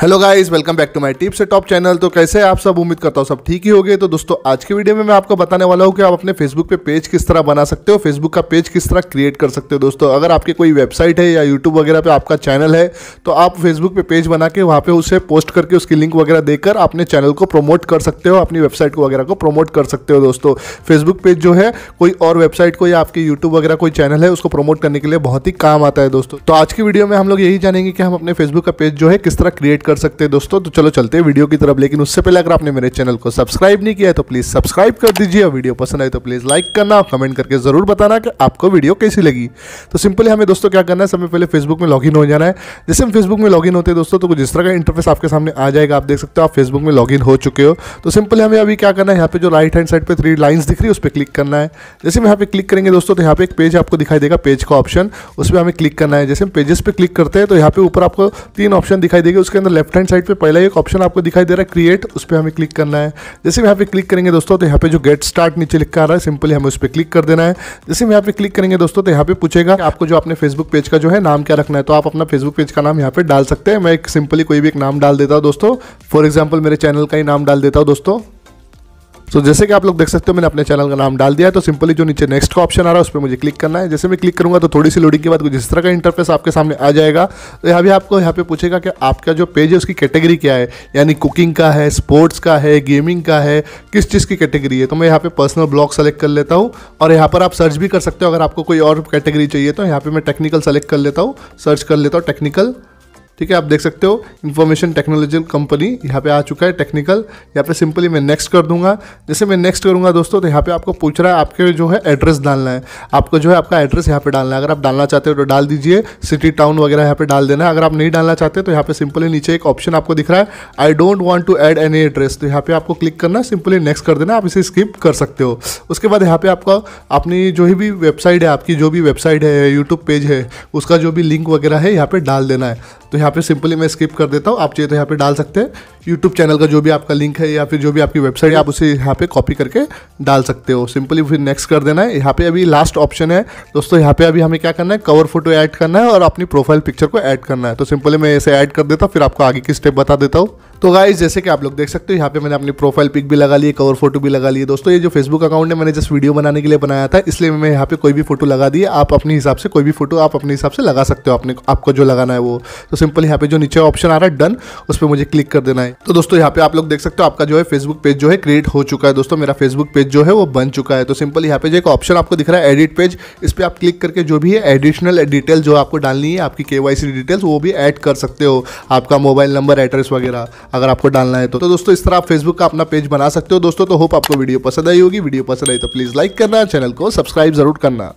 hello guys welcome back to my tips top channel तो कैसे आप सब उम्मीद करता हूँ सब ठीक ही होगे तो दोस्तों आज के वीडियो में मैं आपको बताने वाला हूँ कि आप अपने फेसबुक पे पेज किस तरह बना सकते हो फेसबुक का पेज किस तरह क्रिएट कर सकते हो दोस्तों अगर आपकी कोई वेबसाइट है या यूट्यूब वगैरह पर आपका चैनल है तो आप फेसबुक पे पेज बना के वहाँ पर उसे पोस्ट करके उसकी लिंक वगैरह देकर अपने चैनल को प्रमोट कर सकते हो अपनी वेबसाइट को वगैरह को प्रमोट कर सकते हो दोस्तों फेसबुक पेज जो है कोई और वेबसाइट को या आपके यूट्यूब वगैरह कोई चैनल है उसको प्रमोट करने के लिए बहुत ही काम आता है दोस्तों तो आज की वीडियो में हम लोग यही जानेंगे कि हम अपने फेसबुक का पेज जो है किस तरह क्रिएट कर सकते हैं दोस्तों तो चलो चलते हैं वीडियो की तरफ लेकिन उससे पहले अगर आपने मेरे चैनल को सब्सक्राइब नहीं किया है तो प्लीज़ सब्सक्राइब कर दीजिए वीडियो पसंद आए तो प्लीज़ लाइक करना कमेंट करके ज़रूर बताना कि आपको वीडियो कैसी लगी तो सिंपली हमें दोस्तों क्या करना है सबसे पहले फेसबुक में लॉगिन हो जाना है जैसे हम फेसबुक में लॉगिन होते हैं दोस्तों तो कुछ इस तरह का इंटरफेस आपके सामने आ जाएगा आप देख सकते हो आप फेसबुक में लॉगिन हो चुके हो तो सिंपली हमें अभी क्या करना है यहाँ पे जो राइट हैंड साइड पर थ्री लाइन्स दिख रही है उस पर क्लिक करना है जैसे हम यहाँ पे क्लिक करेंगे दोस्तों तो यहाँ पे एक पेज आपको दिखाई देगा पेज का ऑप्शन उस पर हमें क्लिक करना है जैसे हम पेजेस पर क्लिक करते हैं तो यहाँ पे ऊपर आपको तीन ऑप्शन दिखाई देगा उसके अंदर लेफ्ट हैंड साइड पे पहला एक ऑप्शन आपको दिखाई दे रहा है क्रिएट उस पर हमें क्लिक करना है जैसे यहाँ पे क्लिक करेंगे दोस्तों तो यहाँ पे जो गेट स्टार्ट नीचे लिखा आ रहा है सिंपली हमें उस पर क्लिक कर देना है जैसे यहाँ पे क्लिक करेंगे दोस्तों तो यहाँ पे पूछेगा आपको जो अपने फेसबुक पेज का जो है नाम क्या रखना है तो आप अपना फेसबुक पेज का नाम यहाँ पे डाल सकते हैं मैं एक सिंपली कोई भी एक नाम डाल देता हूँ दोस्तों फॉर एग्जाम्पल मेरे चैनल का ही नाम डाल देता हूँ दोस्तों तो so, जैसे कि आप लोग देख सकते हो मैंने अपने चैनल का नाम डाल दिया है तो सिंपली जो नीचे नेक्स्ट का ऑप्शन आ रहा है उस पर मुझे क्लिक करना है जैसे मैं क्लिक करूंगा तो थोड़ी सी लोडिंग के बाद कुछ इस तरह का इंटरफेस आपके सामने आ जाएगा तो यहाँ भी आपको यहाँ पे पूछेगा कि आपका जो पेज है उसकी कैटेगरी क्या है यानी कुकिंग का है स्पोर्ट्स का है गेमिंग का है किस चीज़ की कैटेगरी है तो मैं यहाँ पे पर्सनल ब्लॉग सेलेक्ट कर लेता हूँ और यहाँ पर आप सर्च भी कर सकते हो अगर आपको कोई और कैटेगरी चाहिए तो यहाँ पर मैं टेक्निकल सेलेक्ट कर लेता हूँ सर्च कर लेता हूँ टेक्निकल ठीक है आप देख सकते हो इन्फॉर्मेशन टेक्नोलॉजी कंपनी यहाँ पे आ चुका है टेक्निकल यहाँ पे सिंपली मैं नेक्स्ट कर दूंगा जैसे मैं नेक्स्ट करूंगा दोस्तों तो यहाँ पे आपको पूछ रहा है आपके जो है एड्रेस डालना है आपको जो है आपका एड्रेस यहाँ पे डालना है अगर आप डालना चाहते हो तो डाल दीजिए सिटी टाउन वगैरह यहाँ पे डाल देना है अगर आप नहीं डालना चाहते तो यहाँ पे सिंपली नीचे एक ऑप्शन आपको दिख रहा है I don't want to add any address तो यहाँ पे आपको क्लिक करना सिंपली नेक्स्ट कर देना आप इसे स्किप कर सकते हो उसके बाद यहाँ पे आपका अपनी जो भी वेबसाइट है आपकी जो भी वेबसाइट है यूट्यूब पेज है उसका जो भी लिंक वगैरह है यहाँ पे डाल देना है तो यहाँ यहाँ पे सिंपली मैं स्किप कर देता हूँ आप चाहिए तो यहाँ पे डाल सकते हैं यूट्यूब चैनल का जो भी आपका लिंक है या फिर जो भी आपकी वेबसाइट है आप उसे यहाँ पे कॉपी करके डाल सकते हो सिंपली फिर नेक्स्ट कर देना है यहाँ पे अभी लास्ट ऑप्शन है दोस्तों यहाँ पे अभी हमें क्या करना है कवर फोटो ऐड करना है और अपनी प्रोफाइल पिक्चर को ऐड करना है तो सिंपली मैं इसे ऐड कर देता हूँ फिर आपको आगे की स्टेप बता देता हूँ तो गाइज जैसे कि आप लोग देख सकते हो यहाँ पे मैंने अपनी प्रोफाइल पिक भी लगा ली कवर फोटो भी लगा ली दोस्तों ये जो फेसबुक अकाउंट है मैंने जस्ट वीडियो बनाने के लिए बनाया था इसलिए मैं यहाँ पे कोई भी फोटो लगा दी आप अपने हिसाब से कोई भी फोटो आप अपने हिसाब से लगा सकते हो अपने आपको जो लगाना है वो तो सिंपल सिंपल यहाँ पे जो नीचे ऑप्शन आ रहा है डन उस पर मुझे क्लिक कर देना है तो दोस्तों यहाँ पे आप लोग देख सकते हो आपका जो है फेसबुक पेज जो है क्रिएट हो चुका है दोस्तों मेरा फेसबुक पेज जो है वो बन चुका है तो सिंपल यहाँ पे जो एक ऑप्शन आपको दिख रहा है एडिट पेज इस पर आप क्लिक करके जो भी है एडिशनल डिटेल जो आपको डालनी है आपकी के डिटेल्स वो भी एड कर सकते हो आपका मोबाइल नंबर एड्रेस वगैरह अगर आपको डालना है तो, तो दोस्तों इस तरह आप फेसबुक का अपना पेज बना सकते हो दोस्तों तो होप आपको वीडियो पसंद आई होगी वीडियो पसंद आई तो प्लीज़ लाइक करना चैनल को सब्सक्राइब जरूर करना